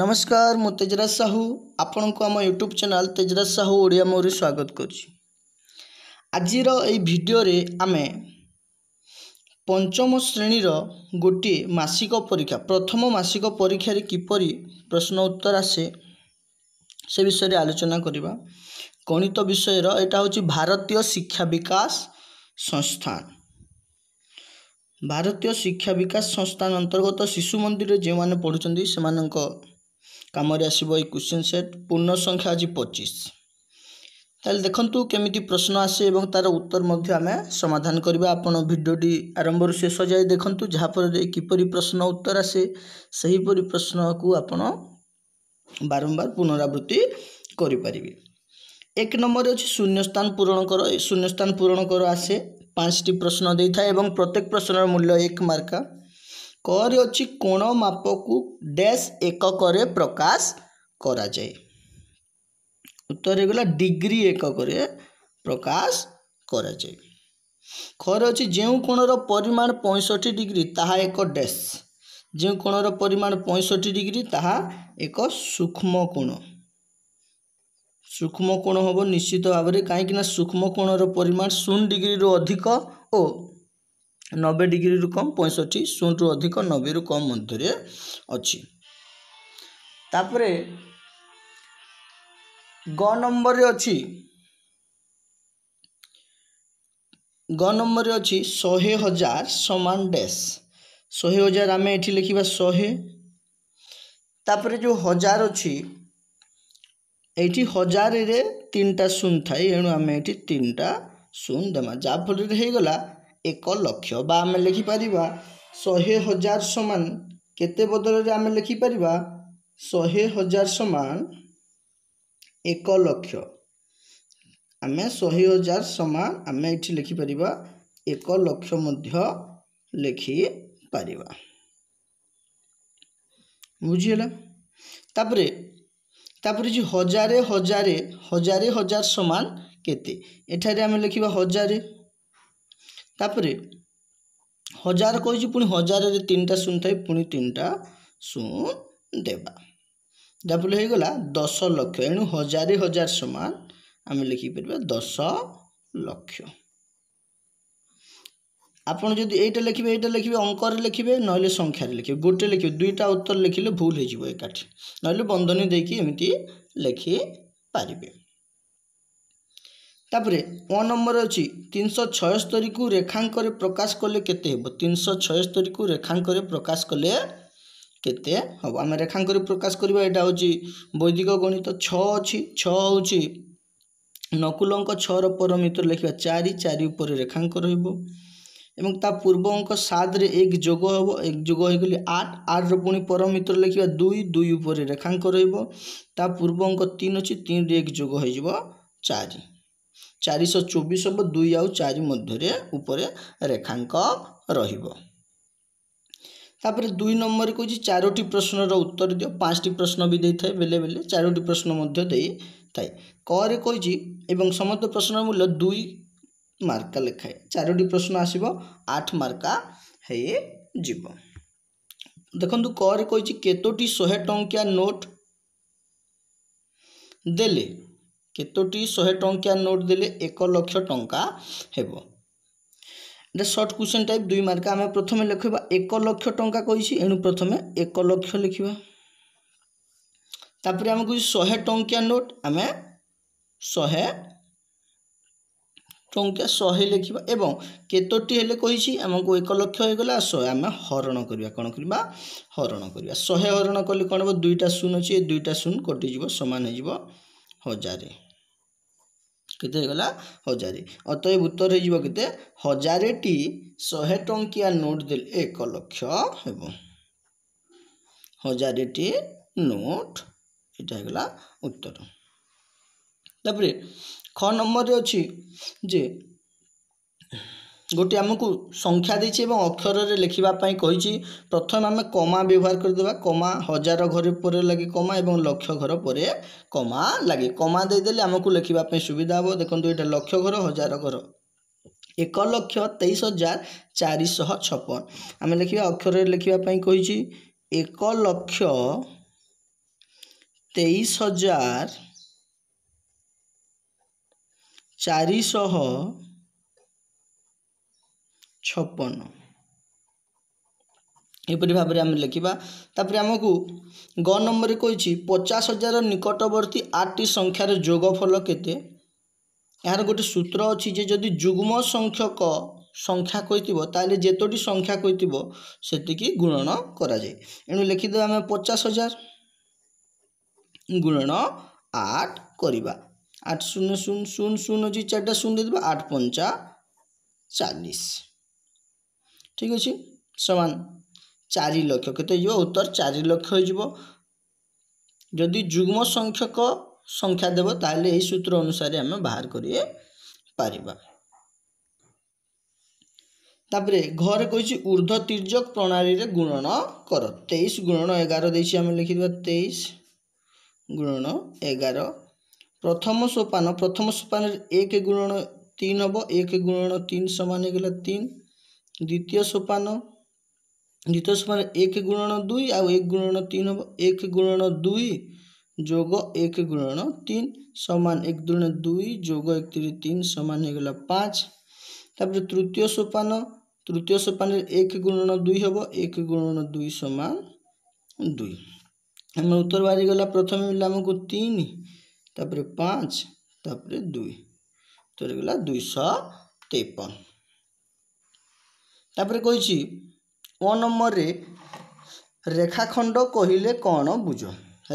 ନମସ୍କାର ମୁଁ ତେଜରାଜ ସାହୁ ଆପଣଙ୍କୁ ଆମ ୟୁଟ୍ୟୁବ୍ ଚ୍ୟାନେଲ୍ ତେଜରାଜ ସାହୁ ଓଡ଼ିଆ ମୋରେ ସ୍ୱାଗତ କରୁଛି ଆଜିର ଏହି ଭିଡ଼ିଓରେ ଆମେ ପଞ୍ଚମ ଶ୍ରେଣୀର ଗୋଟିଏ ମାସିକ ପରୀକ୍ଷା ପ୍ରଥମ ମାସିକ ପରୀକ୍ଷାରେ କିପରି ପ୍ରଶ୍ନ ଉତ୍ତର ଆସେ ସେ ବିଷୟରେ ଆଲୋଚନା କରିବା ଗଣିତ ବିଷୟର ଏଇଟା ହେଉଛି ଭାରତୀୟ ଶିକ୍ଷା ବିକାଶ ସଂସ୍ଥାନ ଭାରତୀୟ ଶିକ୍ଷା ବିକାଶ ସଂସ୍ଥାନ ଅନ୍ତର୍ଗତ ଶିଶୁ ମନ୍ଦିରରେ ଯେଉଁମାନେ ପଢ଼ୁଛନ୍ତି ସେମାନଙ୍କ কামরে আসব এই কোশ্চিন সেট পূর্ণ সংখ্যা আজ পঁচিশ তাহলে দেখন্তু কেমিতি প্রশ্ন আসে এবং তার উত্তর মধ্যে আমি সমাধান করা আপনার ভিডিওটি আরম্ভর শেষ যায় দেখন্তু যাফলে কিপরি প্রশ্ন উত্তর আসে সেইপরি প্রশ্নকু আপনার বারম্বার পুনরাবৃত্তি করে এক নম্বরে অছে শূন্যস্থান পূরণ কর শূন্যস্থান পূরণ কর আসে পাঁচটি প্রশ্ন দিয়ে এবং প্রত্যেক প্রশ্নের মূল্য এক মার্কা କରେ ଅଛି କୋଣ ମାପକୁ ଡ୍ୟାସ୍ ଏକକରେ ପ୍ରକାଶ କରାଯାଏ ଉତ୍ତର ହେଇଗଲା ଡିଗ୍ରୀ ଏକକରେ ପ୍ରକାଶ କରାଯାଏ ଖରେ ଅଛି ଯେଉଁ କୋଣର ପରିମାଣ ପଞ୍ଚଷଠି ଡିଗ୍ରୀ ତାହା ଏକ ଡ୍ୟାସ୍ ଯେଉଁ କୋଣର ପରିମାଣ ପଞ୍ଚଷଠି ଡିଗ୍ରୀ ତାହା ଏକ ସୂକ୍ଷ୍ମ କୋଣ ସୂକ୍ଷ୍ମ କୋଣ ହେବ ନିଶ୍ଚିତ ଭାବରେ କାହିଁକିନା ସୂକ୍ଷ୍ମ କୋଣର ପରିମାଣ ଶୂନ ଡିଗ୍ରୀରୁ ଅଧିକ ଓ নবে ডিগ্রিରୁ କମ୍ ପଞ୍ଚଷଠି ଶୂନରୁ ଅଧିକ ନବେରୁ କମ୍ ମଧ୍ୟରେ ଅଛି ତାପରେ ଗ ନମ୍ବରରେ ଅଛି ଗ ନମ୍ବରରେ ଅଛି ଶହେ ହଜାର ସମାନ ଡ୍ୟାସ୍ ଶହେ ହଜାର ଆମେ ଏଠି ଲେଖିବା ଶହେ ତାପରେ ଯେଉଁ ହଜାର ଅଛି ଏଇଠି ହଜାରରେ ତିନିଟା ଶୂନ ଥାଏ ଏଣୁ ଆମେ ଏଠି ତିନିଟା ଶୂନ ଦେମା ଯାହାଫଳରେ ହେଇଗଲା ଏକ ଲକ୍ଷ ବା ଆମେ ଲେଖିପାରିବା ଶହେ ହଜାର ସମାନ କେତେ ବଦଳରେ ଆମେ ଲେଖିପାରିବା ଶହେ ହଜାର ସମାନ ଏକ ଲକ୍ଷ ଆମେ ଶହେ ହଜାର ସମାନ ଆମେ ଏଠି ଲେଖିପାରିବା ଏକ ଲକ୍ଷ ମଧ୍ୟ ଲେଖିପାରିବା ବୁଝିହେଲା ତାପରେ ତାପରେ ଯେ ହଜାରେ ହଜାରେ ହଜାରେ ହଜାର ସମାନ କେତେ ଏଠାରେ ଆମେ ଲେଖିବା ହଜାରେ ତାପରେ ହଜାର କହିଛି ପୁଣି ହଜାରରେ ତିନିଟା ଶୂନ ଥାଏ ପୁଣି ତିନିଟା ଶୂନ ଦେବା ଯାହାଫଳରେ ହେଇଗଲା ଦଶ ଲକ୍ଷ ଏଣୁ ହଜାରେ ହଜାର ସମାନ ଆମେ ଲେଖିପାରିବା ଦଶ ଲକ୍ଷ ଆପଣ ଯଦି ଏଇଟା ଲେଖିବେ ଏଇଟା ଲେଖିବେ ଅଙ୍କରେ ଲେଖିବେ ନହେଲେ ସଂଖ୍ୟାରେ ଲେଖିବେ ଗୋଟେ ଲେଖିବେ ଦୁଇଟା ଉତ୍ତର ଲେଖିଲେ ଭୁଲ ହେଇଯିବ ଏକାଠି ନହେଲେ ବନ୍ଧନୀ ଦେଇକି ଏମିତି ଲେଖିପାରିବେ ତାପରେ ଅ ନମ୍ବର ଅଛି ତିନିଶହ ଛଅସ୍ତରୀକୁ ରେଖାଙ୍କରେ ପ୍ରକାଶ କଲେ କେତେ ହେବ ତିନିଶହ ଛଅସ୍ତରୀକୁ ରେଖାଙ୍କରେ ପ୍ରକାଶ କଲେ କେତେ ହେବ ଆମେ ରେଖାଙ୍କରେ ପ୍ରକାଶ କରିବା ଏଇଟା ହେଉଛି ବୈଦିକ ଗଣିତ ଛଅ ଅଛି ଛଅ ହେଉଛି ନକୁଲଙ୍କ ଛଅର ପରମିତ୍ର ଲେଖିବା ଚାରି ଚାରି ଉପରେ ରେଖାଙ୍କ ରହିବ ଏବଂ ତା ପୂର୍ବ ଅଙ୍କ ସାତରେ ଏକ ଯୋଗ ହେବ ଏକ ଯୋଗ ହୋଇଗଲେ ଆଠ ଆଠର ପୁଣି ପରମିତ୍ର ଲେଖିବା ଦୁଇ ଦୁଇ ଉପରେ ରେଖାଙ୍କ ରହିବ ତା ପୂର୍ବ ଅଙ୍କ ତିନି ଅଛି ତିନିରେ ଏକ ଯୋଗ ହୋଇଯିବ ଚାରି ଚାରିଶହ ଚବିଶ ହେବ ଦୁଇ ଆଉ ଚାରି ମଧ୍ୟରେ ଉପରେ ରେଖାଙ୍କ ରହିବ ତାପରେ ଦୁଇ ନମ୍ବର କହୁଛି ଚାରୋଟି ପ୍ରଶ୍ନର ଉତ୍ତର ଦିଅ ପାଞ୍ଚଟି ପ୍ରଶ୍ନ ବି ଦେଇଥାଏ ବେଳେ ବେଳେ ଚାରୋଟି ପ୍ରଶ୍ନ ମଧ୍ୟ ଦେଇଥାଏ କରେ କହିଛି ଏବଂ ସମସ୍ତ ପ୍ରଶ୍ନର ମୂଲ୍ୟ ଦୁଇ ମାର୍କା ଲେଖାଏ ଚାରୋଟି ପ୍ରଶ୍ନ ଆସିବ ଆଠ ମାର୍କା ହେଇଯିବ ଦେଖନ୍ତୁ କରେ କହିଛି କେତୋଟି ଶହେ ଟଙ୍କିଆ ନୋଟ୍ ଦେଲେ କେତୋଟି ଶହେ ଟଙ୍କିଆ ନୋଟ୍ ଦେଲେ ଏକ ଲକ୍ଷ ଟଙ୍କା ହେବ ଏଇଟା ସର୍ଟ କ୍ୱେଶ୍ଚନ୍ ଟାଇପ୍ ଦୁଇ ମାର୍କ ଆମେ ପ୍ରଥମେ ଲେଖିବା ଏକ ଲକ୍ଷ ଟଙ୍କା କହିଛି ଏଣୁ ପ୍ରଥମେ ଏକ ଲକ୍ଷ ଲେଖିବା ତାପରେ ଆମକୁ ଶହେ ଟଙ୍କିଆ ନୋଟ୍ ଆମେ ଶହେ ଟଙ୍କା ଶହେ ଲେଖିବା ଏବଂ କେତୋଟି ହେଲେ କହିଛି ଆମକୁ ଏକ ଲକ୍ଷ ହୋଇଗଲା ଶହେ ଆମେ ହରଣ କରିବା କ'ଣ କରିବା ହରଣ କରିବା ଶହେ ହରଣ କଲେ କ'ଣ ହେବ ଦୁଇଟା ଶୂନ ଅଛି ଏ ଦୁଇଟା ଶୂନ କଟିଯିବ ସମାନ ହୋଇଯିବ ହଜାରେ କେତେ ହେଇଗଲା ହଜାରେ ଅତଏବ ଉତ୍ତର ହେଇଯିବ କେତେ ହଜାରେଟି ଶହେ ଟଙ୍କିଆ ନୋଟ୍ ଦେଲେ ଏକ ଲକ୍ଷ ହେବ ହଜାରେଟି ନୋଟ୍ ଏଇଟା ହେଇଗଲା ଉତ୍ତର ତାପରେ ଖ ନମ୍ବରରେ ଅଛି ଯେ ଗୋଟିଏ ଆମକୁ ସଂଖ୍ୟା ଦେଇଛି ଏବଂ ଅକ୍ଷରରେ ଲେଖିବା ପାଇଁ କହିଛି ପ୍ରଥମେ ଆମେ କମା ବ୍ୟବହାର କରିଦେବା କମା ହଜାର ଘର ପରେ ଲାଗେ କମା ଏବଂ ଲକ୍ଷ ଘର ପରେ କମା ଲାଗେ କମା ଦେଇଦେଲେ ଆମକୁ ଲେଖିବା ପାଇଁ ସୁବିଧା ହେବ ଦେଖନ୍ତୁ ଏଇଟା ଲକ୍ଷ ଘର ହଜାର ଘର ଏକ ଲକ୍ଷ ତେଇଶ ହଜାର ଚାରିଶହ ଛପନ ଆମେ ଲେଖିବା ଅକ୍ଷରରେ ଲେଖିବା ପାଇଁ କହିଛି ଏକ ଲକ୍ଷ ତେଇଶ ହଜାର ଚାରିଶହ ଛପନ ଏପରି ଭାବରେ ଆମେ ଲେଖିବା ତାପରେ ଆମକୁ ଗ ନମ୍ବରରେ କହିଛି ପଚାଶ ହଜାର ନିକଟବର୍ତ୍ତୀ ଆଠଟି ସଂଖ୍ୟାର ଯୋଗଫଳ କେତେ ଏହାର ଗୋଟେ ସୂତ୍ର ଅଛି ଯେ ଯଦି ଯୁଗ୍ମ ସଂଖ୍ୟକ ସଂଖ୍ୟା କହିଥିବ ତାହେଲେ ଯେତୋଟି ସଂଖ୍ୟା କହିଥିବ ସେତିକି ଗୁଣନ କରାଯାଏ ଏଣୁ ଲେଖିଦେବା ଆମେ ପଚାଶ ହଜାର ଗୁଣନ ଆଠ କରିବା ଆଠ ଶୂନ ଶୂନ ଶୂନ ଶୂନ ଅଛି ଚାରିଟା ଶୂନ ଦେଇଦେବା ଆଠ ପଞ୍ଚା ଚାଳିଶ ଠିକ୍ ଅଛି ସମାନ ଚାରି ଲକ୍ଷ କେତେ ହେଇଯିବ ଉତ୍ତର ଚାରି ଲକ୍ଷ ହେଇଯିବ ଯଦି ଯୁଗ୍ମ ସଂଖ୍ୟକ ସଂଖ୍ୟା ଦେବ ତାହେଲେ ଏହି ସୂତ୍ର ଅନୁସାରେ ଆମେ ବାହାର କରିପାରିବା ତାପରେ ଘରେ କହିଛି ଉର୍ଦ୍ଧ୍ୱ ତିର୍ଯ୍ୟକ ପ୍ରଣାଳୀରେ ଗୁଣନ କର ତେଇଶ ଗୁଣନ ଏଗାର ଦେଇଛି ଆମେ ଲେଖିଦେବା ତେଇଶ ଗୁଣନ ଏଗାର ପ୍ରଥମ ସୋପାନ ପ୍ରଥମ ସୋପାନରେ ଏକ ଗୁଣନ ତିନି ହେବ ଏକ ଗୁଣନ ତିନି ସମାନ ହେଇଗଲା ତିନି ଦ୍ୱିତୀୟ ସୋପାନ ଦ୍ୱିତୀୟ ସୋପାନ ଏକ ଗୁଣନ ଦୁଇ ଆଉ ଏକ ଗୁଣନ ତିନି ହେବ ଏକ ଗୁଣନ ଦୁଇ ଯୋଗ ଏକ ଗୁଣନ ତିନି ସମାନ ଏକ ଦୁଣ ଦୁଇ ଯୋଗ ଏକ ତିନି ତିନି ସମାନ ହେଇଗଲା ପାଞ୍ଚ ତାପରେ ତୃତୀୟ ସୋପାନ ତୃତୀୟ ସୋପାନରେ ଏକ ଗୁଣନ ଦୁଇ ହେବ ଏକ ଗୁଣନ ଦୁଇ ସମାନ ଦୁଇ ଆମର ଉତ୍ତର ବାହାରିଗଲା ପ୍ରଥମେ ମିଳିଲା ଆମକୁ ତିନି ତାପରେ ପାଞ୍ଚ ତାପରେ ଦୁଇ ଉତ୍ତର ହେଇଗଲା ଦୁଇଶହ ତେପନ ତା'ପରେ କହିଛି ଓ ନମ୍ବରରେ ରେଖାଖଣ୍ଡ କହିଲେ କ'ଣ ବୁଝ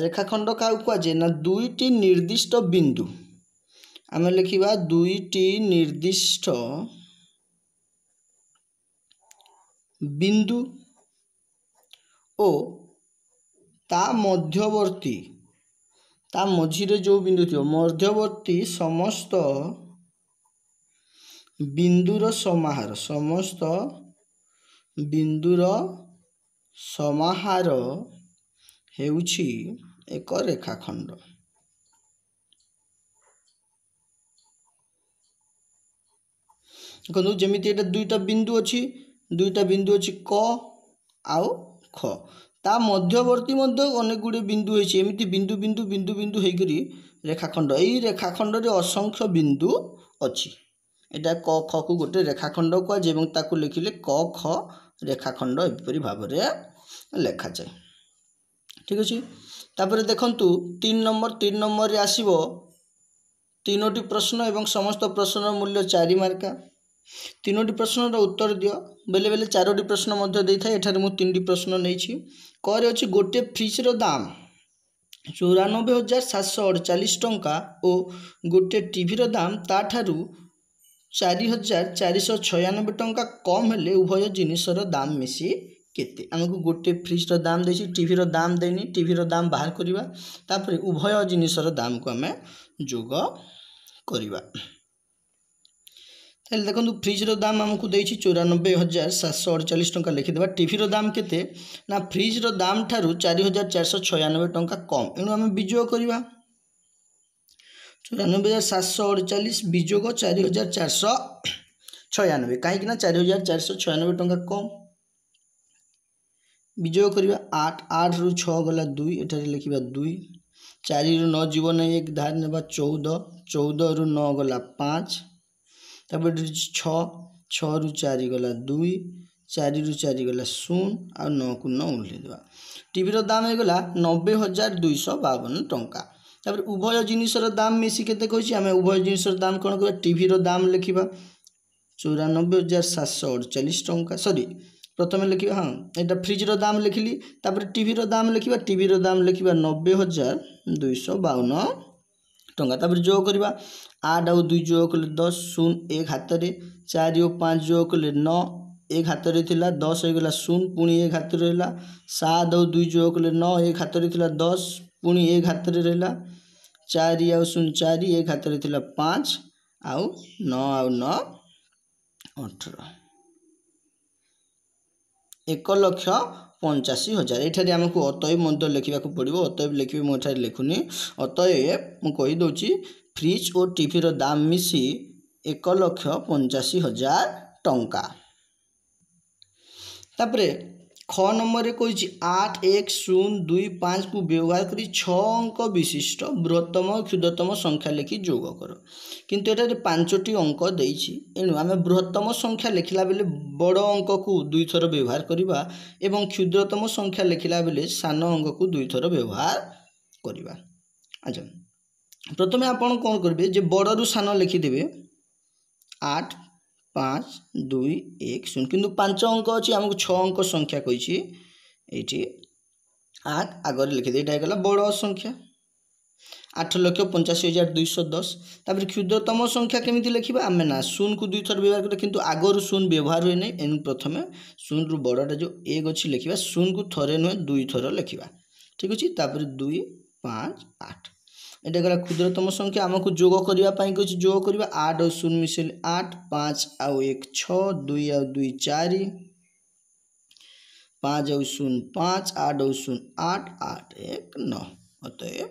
ରେଖାଖଣ୍ଡ କାହାକୁ କୁହାଯାଏ ନା ଦୁଇଟି ନିର୍ଦ୍ଦିଷ୍ଟ ବିନ୍ଦୁ ଆମେ ଲେଖିବା ଦୁଇଟି ନିର୍ଦ୍ଦିଷ୍ଟ ବିନ୍ଦୁ ଓ ତା ମଧ୍ୟବର୍ତ୍ତୀ ତା ମଝିରେ ଯେଉଁ ବିନ୍ଦୁ ଥିବ ମଧ୍ୟବର୍ତ୍ତୀ ସମସ୍ତ ବିନ୍ଦୁର ସମାହାର ସମସ୍ତ ବିନ୍ଦୁର ସମାହାର ହେଉଛି ଏକ ରେଖାଖଣ୍ଡ ଦେଖନ୍ତୁ ଯେମିତି ଏଇଟା ଦୁଇଟା ବିନ୍ଦୁ ଅଛି ଦୁଇଟା ବିନ୍ଦୁ ଅଛି କ ଆଉ ଖ ତା ମଧ୍ୟବର୍ତ୍ତୀ ମଧ୍ୟ ଅନେକ ଗୁଡ଼ିଏ ବିନ୍ଦୁ ହେଇଛି ଏମିତି ବିନ୍ଦୁ ବିନ୍ଦୁ ବିନ୍ଦୁ ବିନ୍ଦୁ ହେଇକରି ରେଖାଖଣ୍ଡ ଏଇ ରେଖାଖଣ୍ଡରେ ଅସଂଖ୍ୟ ବିନ୍ଦୁ ଅଛି ଏଇଟା କ ଖକୁ ଗୋଟେ রেখাখণ্ড କୁହାଯାଏ ଏବଂ ତାକୁ ଲେଖିଲେ କ ଖ ରେଖାଖଣ୍ଡ ଏପରି ଭାବରେ ଲେଖାଯାଏ ଠିକ୍ ଅଛି ତାପରେ ଦେଖନ୍ତୁ ତିନି ନମ୍ବର ତିନି ନମ୍ବରରେ ଆସିବ ତିନୋଟି ପ୍ରଶ୍ନ ଏବଂ ସମସ୍ତ ପ୍ରଶ୍ନର ମୂଲ୍ୟ ଚାରି ମାର୍କା ତିନୋଟି ପ୍ରଶ୍ନର ଉତ୍ତର ଦିଅ ବେଲେ ବେଲେ ଚାରୋଟି ପ୍ରଶ୍ନ ମଧ୍ୟ ଦେଇଥାଏ ଏଠାରେ ମୁଁ ତିନିଟି ପ୍ରଶ୍ନ ନେଇଛି କରେ ଅଛି ଗୋଟିଏ ଫ୍ରିଜ୍ର ଦାମ୍ ଚଉରାନବେ ହଜାର ସାତଶହ ଅଡ଼ଚାଳିଶ ଟଙ୍କା ଓ ଗୋଟିଏ ଟିଭିର ଦାମ୍ ତା'ଠାରୁ ଚାରି ହଜାର ଚାରିଶହ ଛୟାନବେ ଟଙ୍କା କମ୍ ହେଲେ ଉଭୟ ଜିନିଷର ଦାମ୍ ମିଶି କେତେ ଆମକୁ ଗୋଟେ ଫ୍ରିଜ୍ର ଦାମ୍ ଦେଇଛି ଟିଭିର ଦାମ୍ ଦେଇନି ଟିଭିର ଦାମ୍ ବାହାର କରିବା ତାପରେ ଉଭୟ ଜିନିଷର ଦାମ୍କୁ ଆମେ ଯୋଗ କରିବା ତାହେଲେ ଦେଖନ୍ତୁ ଫ୍ରିଜ୍ର ଦାମ୍ ଆମକୁ ଦେଇଛି ଚଉରାନବେ ହଜାର ସାତଶହ ଅଡ଼ଚାଳିଶ ଟଙ୍କା ଲେଖିଦେବା ଟିଭିର ଦାମ୍ କେତେ ନା ଫ୍ରିଜ୍ର ଦାମ୍ ଠାରୁ ଚାରି ହଜାର ଚାରିଶହ ଛୟାନବେ ଟଙ୍କା କମ୍ ଏଣୁ ଆମେ ବିଜୟ କରିବା চুরানব্বই হাজার সাতশো অড়চাশ বিযোগ চারি হাজার চারশো ছয়ানব্বই কাইকি না চারি হাজার চারশো ছয়ানব্বই টঙ্কা কম বিযোগ করা আট আট রু ছ গলা দুই এটার লিখবা দুই চারি রু ন যাব না এক ধার নেবা চৌদ চৌদ রু ন গলা পাঁচ তারপরে এটি ছ ছ রু চারি গলা দুই চারি রু চারি গলা শূন্য আর নকু ন উল্লেখ দেওয়া টিভির দাম হয়ে গলা নব্বই হাজার দুইশ বাবন টঙ্কা ତାପରେ ଉଭୟ ଜିନିଷର ଦାମ ମିଶିକି କେତେ କହିଛି ଆମେ ଉଭୟ ଜିନିଷର ଦାମ କ'ଣ କରିବା ଟିଭିର ଦାମ ଲେଖିବା ଚଉରାନବେ ହଜାର ସାତଶହ ଅଡ଼ଚାଳିଶ ଟଙ୍କା ସରି ପ୍ରଥମେ ଲେଖିବା ହଁ ଏଇଟା ଫ୍ରିଜ୍ର ଦାମ ଲେଖିଲି ତାପରେ ଟିଭିର ଦାମ ଲେଖିବା ଟିଭିର ଦାମ ଲେଖିବା ନବେ ହଜାର ଦୁଇଶହ ବାଉନ ଟଙ୍କା ତାପରେ ଯୋଗ କରିବା ଆଠ ଆଉ ଦୁଇ ଯୋଗ କଲେ ଦଶ ଶୂନ ଏକ ହାତରେ ଚାରି ଓ ପାଞ୍ଚ ଯୋଗ କଲେ ନଅ এক হাতরে লা দশ হয়ে গেল শূন্য পুঁ এক হাতরে লা সাত আউ দুই যোগ কলে ন এক হাতরে লা দশ ପୁଣି ଏକ ହାତରେ ରହିଲା ଚାରି ଆଉ ଶୂନ ଚାରି ଏକ ହାତରେ ଥିଲା ପାଞ୍ଚ ଆଉ ନଅ ଆଉ ନଅ ଅଠର ଏକ ଲକ୍ଷ ପଞ୍ଚାଅଶୀ ହଜାର ଏଠାରେ ଆମକୁ ଅତଏବ ମଧ୍ୟ ଲେଖିବାକୁ ପଡ଼ିବ ଅତଏବ ଲେଖିବି ମୁଁ ଏଠାରେ ଲେଖୁନି ଅତଏବ ମୁଁ କହିଦେଉଛି ଫ୍ରିଜ୍ ଓ ଟିଭିର ଦାମ ମିଶି ଏକ ଲକ୍ଷ ପଞ୍ଚାଅଶୀ ହଜାର ଟଙ୍କା ତାପରେ খ নম্বরে কইছি আট এক শূন্য দুই পাঁচকু ব্যবহার করে ছ অঙ্ক বিশিষ্ট বৃহত্তম ক্ষুদ্রতম সংখ্যা লেখি যোগ কর কিন্তু এটাতে পাঁচটি অঙ্ক দিয়েছি এণু আমি বৃহত্তম সংখ্যা লেখিলা বেলে বড় অঙ্ককু দুই থর ব্যবহার করা এবং ক্ষুদ্রতম সংখ্যা লেখিলা বেলে সান অঙ্ককু দুই থর ব্যবহার করা আচ্ছা প্রথমে আপনার কম করবে যে বড় রু সান লিখিদেবে আট পাঁচ দুই এক শূন্য কিন্তু ପାଞ୍ଚ অঙ্ক ଅଛି ଆମକୁ ଛଅ ଅଙ୍କ ସଂଖ୍ୟା କହିଛି ଏଇଠି আট আগরে লিখে দিই এটা হয়ে গেল বড় সংখ্যা আঠ লক্ষ পঞ্চাশ হাজার দুইশো দশ তাপরে ক্ষুদ্রতম সংখ্যা কেমিতি লেখিবা আমি না শূন্যকু দুইথর ব্যবহার করে কিন্তু আগরু শূন্য ব্যবহার হুয়ে নাই এন প্রথমে শূন্যরু বড়টা যে এক অছি লেখিবা শূন্যকু থরে নুহে দুই থর লেখিবা ঠিক আছে তাপরে দুই পাঁচ আট ଏଇଟା ଗଲା କ୍ଷୁଦ୍ରତମ ସଂଖ୍ୟା ଆମକୁ ଯୋଗ କରିବା ପାଇଁ କହୁଛି ଯୋଗ କରିବା ଆଠ ଆଉ ଶୂନ ମିଶାଇଲେ ଆଠ ପାଞ୍ଚ ଆଉ ଏକ ଛଅ ଦୁଇ ଆଉ ଦୁଇ ଚାରି ପାଞ୍ଚ ଆଉ ଶୂନ ପାଞ୍ଚ ଆଠ ଆଉ ଶୂନ ଆଠ ଆଠ ଏକ ନଅ ଅତଏବ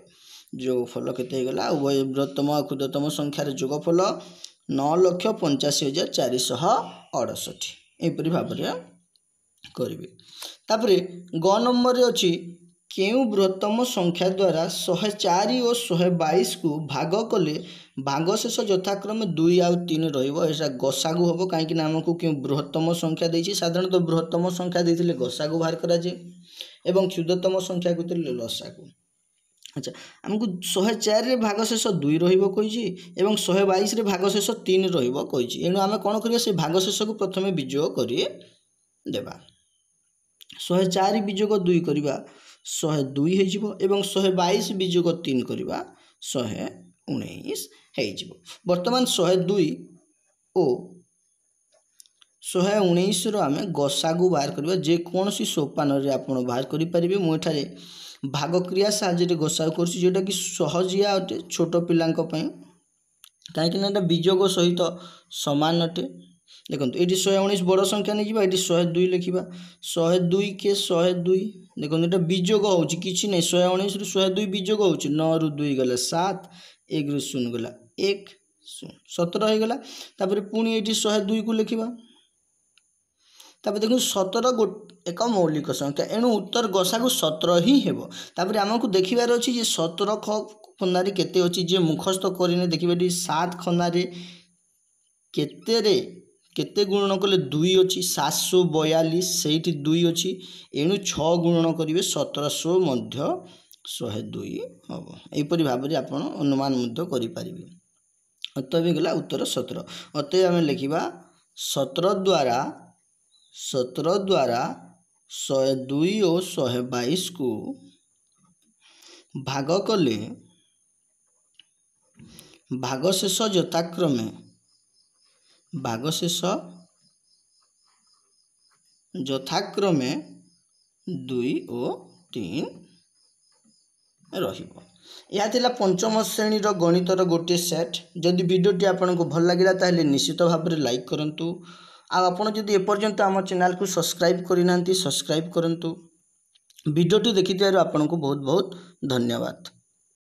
যোগফল কেতে হয়ে গেল উভয় বৃহত্তম ক্ষুদ্রতম সংখ্যার যোগফল নলক্ষ পঞ্চাশি হাজার চারিশহ অড়ষঠি এইপরি ভাবে করবে তাপরে গ নম্বরে অছি କେଉଁ ବୃହତ୍ତମ ସଂଖ୍ୟା ଦ୍ୱାରା ଶହେ ଚାରି ଓ ଶହେ ବାଇଶକୁ ଭାଗ କଲେ ଭାଗଶେଷ ଯଥାକ୍ରମେ ଦୁଇ ଆଉ ତିନି ରହିବ ଏଇଟା ଗସାଗୁ ହେବ କାହିଁକି ନା ଆମକୁ କେଉଁ ବୃହତ୍ତମ ସଂଖ୍ୟା ଦେଇଛି ସାଧାରଣତଃ ବୃହତ୍ତମ ସଂଖ୍ୟା ଦେଇଥିଲେ ଗସାଗୁ ବାହାର କରାଯାଏ ଏବଂ କ୍ଷୁଦ୍ରତମ ସଂଖ୍ୟା କହିଥିଲେ ଲସାଗୁ ଆଚ୍ଛା ଆମକୁ ଶହେ ଚାରିରେ ଭାଗଶେଷ ଦୁଇ ରହିବ କହିଛି ଏବଂ ଶହେ ବାଇଶରେ ଭାଗଶେଷ ତିନି ରହିବ କହିଛି ଏଣୁ ଆମେ କ'ଣ କରିବା ସେ ଭାଗଶେଷକୁ ପ୍ରଥମେ ବିଯୋଗ ଦେବା ଶହେ ଚାରି ବିଯୋଗ ଦୁଇ କରିବା ଶହେ ଦୁଇ ହେଇଯିବ ଏବଂ ଶହେ ବାଇଶ ବିଯୋଗ ତିନି କରିବା ଶହେ ଉଣେଇଶ ହେଇଯିବ ବର୍ତ୍ତମାନ ଶହେ ଦୁଇ ଓ ଶହେ ଉଣେଇଶର ଆମେ ଗସାଗୁ ବାହାର କରିବା ଯେକୌଣସି ସୋପାନରେ ଆପଣ ବାହାର କରିପାରିବେ ମୁଁ ଏଠାରେ ଭାଗକ୍ରିୟା ସାହାଯ୍ୟରେ ଗୋସାଗୁ କରୁଛି ଯେଉଁଟାକି ସହଜିଆ ଅଟେ ଛୋଟ ପିଲାଙ୍କ ପାଇଁ କାହିଁକିନା ଏଇଟା ବିଯୋଗ ସହିତ ସମାନ ଅଟେ দেখুন এটি শহে উনিশ বড় সংখ্যা নিয়ে যা এটি শহে দুই লেখা শহে দুই কে শহে দুই দেখুন এটা বিযোগ হচ্ছে কিছু না শহে উনিশ রু শহে দুই বিযোগ হচ্ছে নু দুই গলা সাত এক রু শূন্য গলা এক সতের হয়ে গলা তাপরে পুঁ এটি শহে দুই কু লেখা তাপরে দেখুন সতের গোটে ଏକ ମୌଳିକ ସଂଖ୍ୟା ଏଣୁ ଉତ୍ତର ଗସାକୁ ସତର ହିଁ ହେବ ତାପରେ ଆମକୁ ଦେଖିବାର ଅଛି ଯେ ସତର ଖନାରେ କେତେ ଅଛି ଯିଏ ମୁଖସ୍ଥ କରିନେ ଦେଖିବେ ଏଠି ସାତ ଖନାରେ କେତେରେ କେତେ ଗୁଣନ କଲେ ଦୁଇ ଅଛି ସାତଶହ ବୟାଳିଶ ସେଇଠି ଦୁଇ ଅଛି ଏଣୁ ଛଅ ଗୁଣନ କରିବେ ସତରଶହ ମଧ୍ୟ ଶହେ ଦୁଇ ହେବ ଏହିପରି ଭାବରେ ଆପଣ ଅନୁମାନ ମଧ୍ୟ କରିପାରିବେ ଅତଏବ ହେଇଗଲା ଉତ୍ତର ସତର ଅତଏବ ଆମେ ଲେଖିବା ସତର ଦ୍ୱାରା ସତର ଦ୍ୱାରା ଶହେ ଦୁଇ ଓ ଶହେ ବାଇଶକୁ ଭାଗ କଲେ ଭାଗଶେଷ ଯଥାକ୍ରମେ বাগশেষ যথাক্রমে দুই ও তিন ରହିବ ଏହା ଥିଲା ପଞ୍ଚମ ଶ୍ରେଣୀର ଗଣିତର ଗୋଟିଏ ସେଟ୍ ଯଦି ଭିଡ଼ିଓଟି ଆପଣଙ୍କୁ ଭଲ ଲାଗିଲା ତାହେଲେ ନିଶ୍ଚିତ ଭାବରେ ଲାଇକ୍ କରନ୍ତୁ ଆଉ ଆପଣ ଯଦି ଏପର୍ଯ୍ୟନ୍ତ ଆମ ଚ୍ୟାନେଲକୁ ସବସ୍କ୍ରାଇବ୍ କରିନାହାନ୍ତି ସବସ୍କ୍ରାଇବ୍ କରନ୍ତୁ ଭିଡ଼ିଓଟି ଦେଖିଥିବାରୁ ଆପଣଙ୍କୁ ବହୁତ ବହୁତ ଧନ୍ୟବାଦ